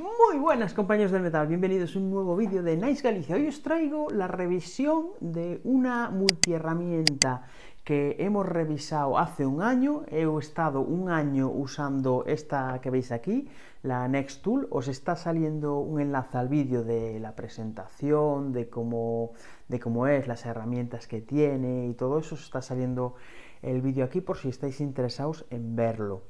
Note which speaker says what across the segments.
Speaker 1: Muy buenas compañeros del metal, bienvenidos a un nuevo vídeo de Nice Galicia. Hoy os traigo la revisión de una multiherramienta que hemos revisado hace un año. He estado un año usando esta que veis aquí, la Next Tool. Os está saliendo un enlace al vídeo de la presentación, de cómo, de cómo es, las herramientas que tiene y todo eso. Os está saliendo el vídeo aquí por si estáis interesados en verlo.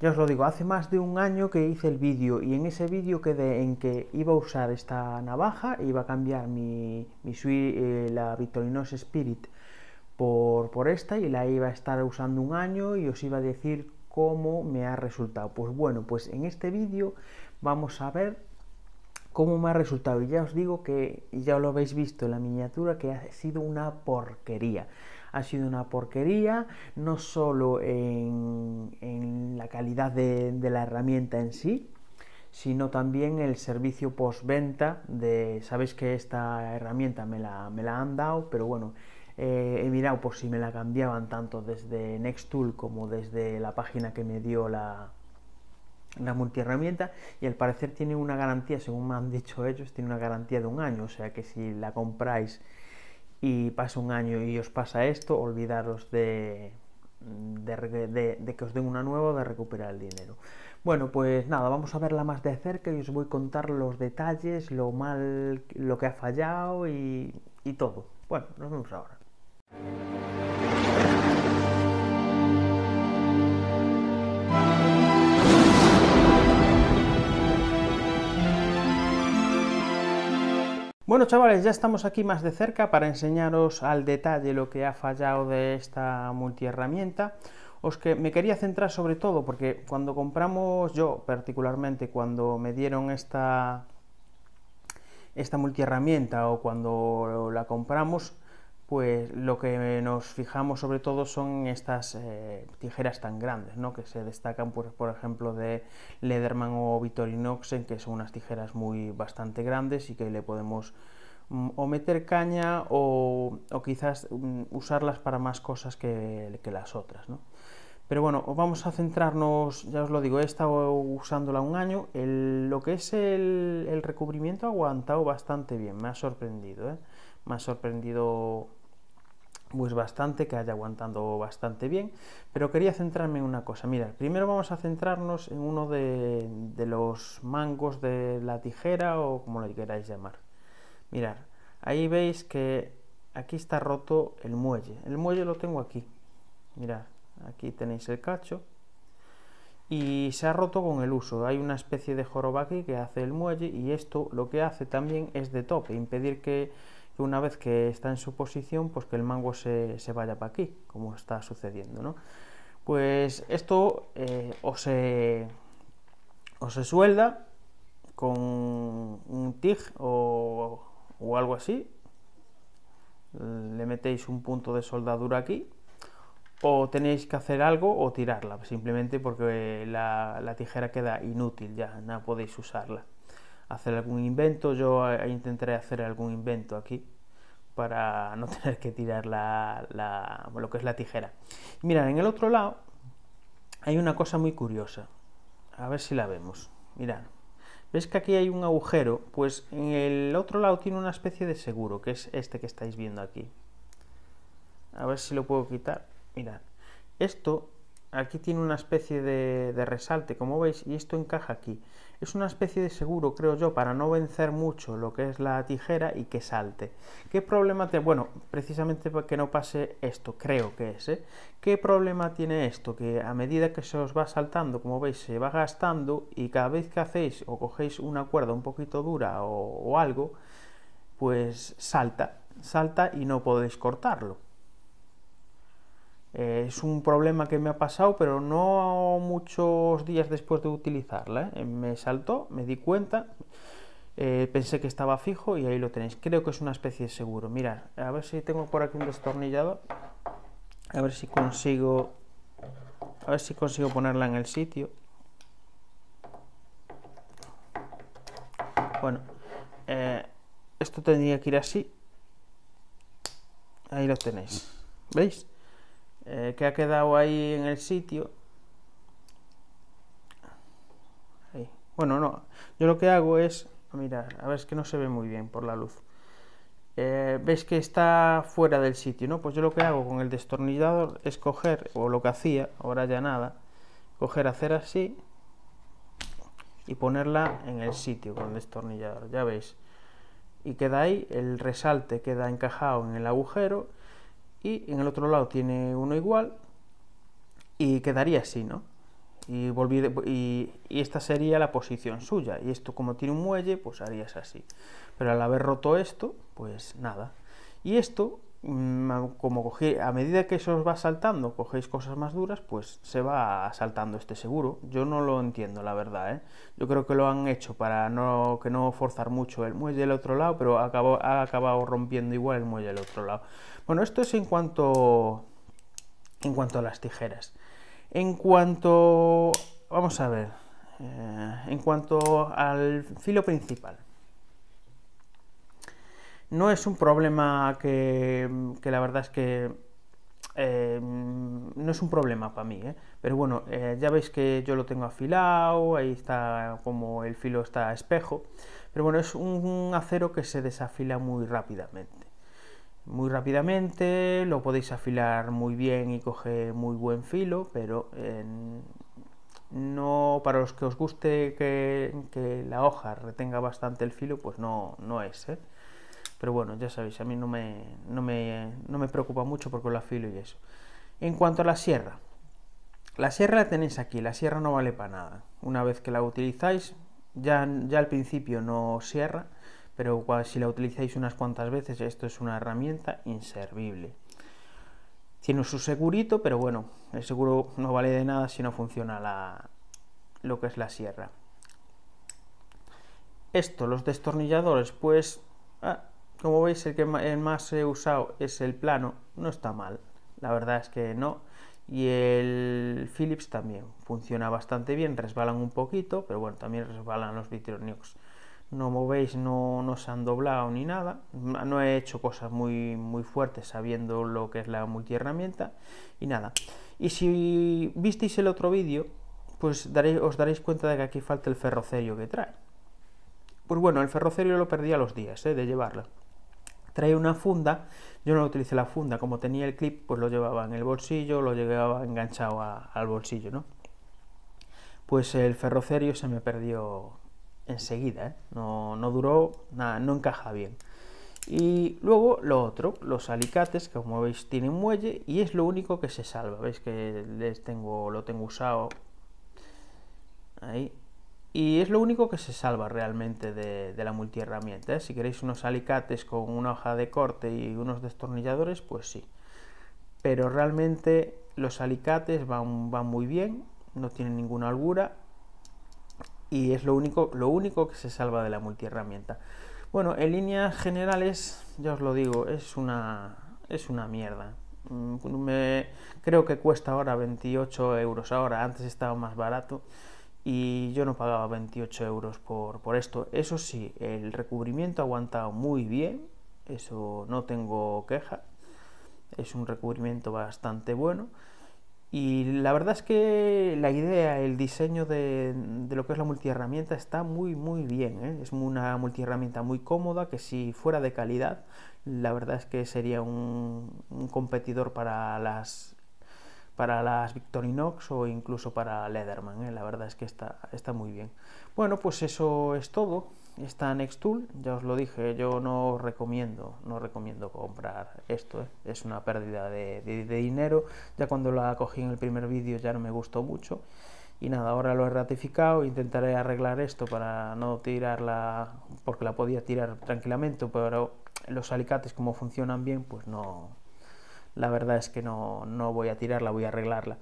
Speaker 1: Ya os lo digo, hace más de un año que hice el vídeo y en ese vídeo quedé en que iba a usar esta navaja, iba a cambiar mi, eh, la Victorinox Spirit por, esta y la iba a estar usando un año y os iba a decir cómo me ha resultado. Pues bueno, pues en este vídeo vamos a ver cómo me ha resultado y ya os digo que ya lo habéis visto en la miniatura que ha sido una porquería ha sido una porquería, no solo en, la calidad de, la herramienta en sí, sino también el servicio postventa de, sabéis que esta herramienta me la, han dado, pero bueno, eh, he mirado por si me la cambiaban tanto desde tool como desde la página que me dio la, la multiherramienta y al parecer tiene una garantía, según me han dicho ellos, tiene una garantía de un año, o sea que si la compráis y pasa un año y os pasa esto, olvidaros de, de, que os den una nueva de recuperar el dinero. Bueno, pues nada, vamos a verla más de cerca y os voy a contar los detalles, lo mal, lo que ha fallado y, y todo. Bueno, nos vemos ahora. Bueno chavales, ya estamos aquí más de cerca para enseñaros al detalle lo que ha fallado de esta multiherramienta. Os que me quería centrar sobre todo porque cuando compramos, yo particularmente, cuando me dieron esta, esta multiherramienta o cuando la compramos, pues lo que nos fijamos sobre todo son estas eh, tijeras tan grandes, ¿no? que se destacan pues, por ejemplo de Lederman o Victorinox, en que son unas tijeras muy bastante grandes y que le podemos mm, o meter caña o, quizás mm, usarlas para más cosas que, las otras. Pero bueno, vamos a centrarnos, ya os lo digo, he estado usándola un año, lo que es el, recubrimiento ha aguantado bastante bien, me ha sorprendido, ¿eh? me ha sorprendido pues bastante, que haya aguantando bastante bien, pero quería centrarme en una cosa. Mira, primero vamos a centrarnos en uno de, los mangos de la tijera o como lo queráis llamar. Mirad, ahí veis que aquí está roto el muelle. El muelle lo tengo aquí. Mirad, aquí tenéis el cacho. Y se ha roto con el uso. Hay una especie de joroba aquí que hace el muelle y esto lo que hace también es de tope, impedir que una vez que está en su posición, pues que el mango se, vaya para aquí, como está sucediendo, Pues esto eh, os o, se, suelda con un TIG o, algo así, le metéis un punto de soldadura aquí, o tenéis que hacer algo o tirarla, simplemente porque la, la tijera queda inútil ya, no podéis usarla hacer algún invento. Yo eh, intentaré hacer algún invento aquí para no tener que tirar la, lo que es la tijera. Mirad, en el otro lado hay una cosa muy curiosa. A ver si la vemos. Mirad. ¿Ves que aquí hay un agujero? Pues en el otro lado tiene una especie de seguro, que es este que estáis viendo aquí. A ver si lo puedo quitar. Mirad. Esto aquí tiene una especie de, de resalte, como veis, y esto encaja aquí. Es una especie de seguro, creo yo, para no vencer mucho lo que es la tijera y que salte. ¿Qué problema tiene? Bueno, precisamente para que no pase esto, creo que es. ¿eh? ¿Qué problema tiene esto? Que a medida que se os va saltando, como veis, se va gastando y cada vez que hacéis o cogéis una cuerda un poquito dura o, o algo, pues salta, salta y no podéis cortarlo. Eh, es un problema que me ha pasado, pero no muchos días después de utilizarla. ¿eh? Me saltó, me di cuenta, eh, pensé que estaba fijo y ahí lo tenéis. Creo que es una especie de seguro. Mirad, a ver si tengo por aquí un destornillado, A ver si consigo. A ver si consigo ponerla en el sitio. Bueno, esto tendría que ir así. Ahí lo tenéis. ¿Veis? Eh, que ha quedado ahí en el sitio. Bueno, no, yo lo que hago es, mirar, a ver, es que no se ve muy bien por la luz. Eh, veis que está fuera del sitio, ¿no? Pues yo lo que hago con el destornillador es coger, o lo que hacía, ahora ya nada, coger, hacer así y ponerla en el sitio con el destornillador, ya veis. Y queda ahí, el resalte queda encajado en el agujero y en el otro lado tiene uno igual y quedaría así, ¿no? Y, y, esta sería la posición suya y esto como tiene un muelle pues harías así pero al haber roto esto pues nada y esto como cogí, a medida que eso os va saltando, cogéis cosas más duras, pues se va saltando este seguro. Yo no lo entiendo, la verdad. ¿eh? Yo creo que lo han hecho para no, que no forzar mucho el muelle del otro lado, pero ha acabado rompiendo igual el muelle del otro lado. Bueno, esto es en cuanto, en cuanto a las tijeras. En cuanto, vamos a ver, eh, en cuanto al filo principal. No es un problema que, la verdad es que eh, no es un problema para mí, eh. pero bueno, eh, ya veis que yo lo tengo afilado, ahí está como el filo está a espejo, pero bueno, es un acero que se desafila muy rápidamente. Muy rápidamente, lo podéis afilar muy bien y coge muy buen filo, pero no para los que os guste que, la hoja retenga bastante el filo, pues no, no es. ¿eh? Pero bueno, ya sabéis, a mí no me, no me, preocupa mucho porque lo afilo y eso. En cuanto a la sierra, la sierra la tenéis aquí, la sierra no vale para nada. Una vez que la utilizáis, ya, ya al principio no sierra, cierra, pero si la utilizáis unas cuantas veces, esto es una herramienta inservible. Tiene su segurito, pero bueno, el seguro no vale de nada si no funciona la, lo que es la sierra. Esto, los destornilladores, pues ah, como veis, el que más he usado es el plano. No está mal, la verdad es que no. Y el Philips también funciona bastante bien, resbalan un poquito, pero bueno, también resbalan los Vitronix No movéis, no, se han doblado ni nada. No he hecho cosas muy, muy fuertes sabiendo lo que es la multiherramienta y nada. Y si visteis el otro vídeo, pues daréis, os daréis cuenta de que aquí falta el ferrocerio que trae. Pues bueno, el ferrocerio lo perdí a los días ¿eh? de llevarlo trae una funda, yo no utilicé la funda, como tenía el clip, pues lo llevaba en el bolsillo, lo llevaba enganchado al bolsillo, ¿no? Pues el ferrocerio se me perdió enseguida, ¿eh? no, duró, nada, no encaja bien. Y luego lo otro, los alicates, que como veis tienen muelle y es lo único que se salva. Veis que les tengo, lo tengo usado. Ahí, y es lo único que se salva realmente de, la multiherramienta. ¿eh? Si queréis unos alicates con una hoja de corte y unos destornilladores, pues sí. Pero realmente los alicates van, muy bien, no tienen ninguna holgura y es lo único, lo único que se salva de la multiherramienta. Bueno, en líneas generales, ya os lo digo, es una, es una mierda. Mm, creo que cuesta ahora 28 euros ahora, antes estaba más barato y yo no pagaba 28 euros por, esto. Eso sí, el recubrimiento ha aguantado muy bien, eso no tengo queja, es un recubrimiento bastante bueno. Y la verdad es que la idea, el diseño de, lo que es la multiherramienta está muy, muy bien. ¿eh? Es una multiherramienta muy cómoda que si fuera de calidad, la verdad es que sería un competidor para las para las Victorinox o incluso para Leatherman. ¿eh? La verdad es que está, está muy bien. Bueno, pues eso es todo. Esta Tool. ya os lo dije, yo no recomiendo, no recomiendo comprar esto. ¿eh? Es una pérdida de, de, dinero. Ya cuando la cogí en el primer vídeo ya no me gustó mucho. Y nada, ahora lo he ratificado, intentaré arreglar esto para no tirarla, porque la podía tirar tranquilamente, pero los alicates como funcionan bien, pues no, la verdad es que no, no voy a tirarla, voy a arreglarla.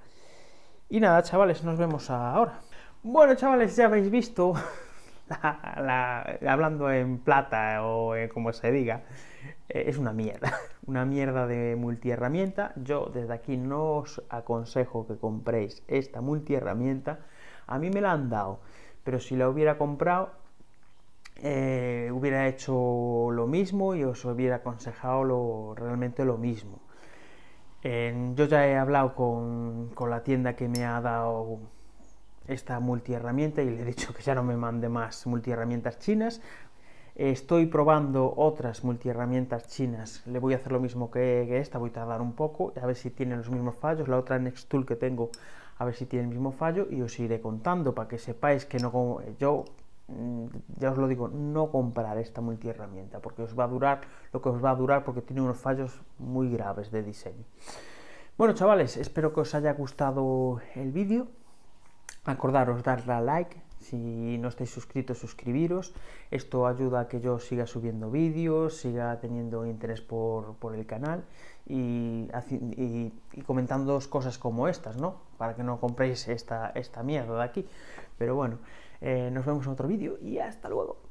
Speaker 1: Y nada, chavales, nos vemos ahora. Bueno, chavales, ya habéis visto, hablando en plata o eh, como se diga, eh, es una mierda. Una mierda de multiherramienta. Yo desde aquí no os aconsejo que compréis esta multiherramienta. A mí me la han dado, pero si la hubiera comprado, eh, hubiera hecho lo mismo y os hubiera aconsejado realmente lo mismo yo ya he hablado con, la tienda que me ha dado esta multiherramienta y le he dicho que ya no me mande más multiherramientas chinas. Estoy probando otras multiherramientas chinas. Le voy a hacer lo mismo que esta, voy a tardar un poco, a ver si tiene los mismos fallos. La otra next tool que tengo, a ver si tiene el mismo fallo y os iré contando para que sepáis que no yo Mm, ya os lo digo, no comprar esta multiherramienta porque os va a durar lo que os va a durar porque tiene unos fallos muy graves de diseño. Bueno chavales, espero que os haya gustado el vídeo. Acordaros darle a like, si no estáis suscritos, suscribiros. Esto ayuda a que yo siga subiendo vídeos, siga teniendo interés por, el canal y, y, comentando cosas como estas, ¿no? Para que no compréis esta, esta mierda de aquí. Pero bueno. Eh, nos vemos en otro vídeo y hasta luego.